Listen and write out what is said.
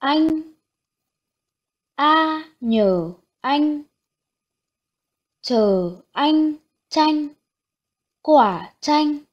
anh a nhờ anh chờ anh chanh quả chanh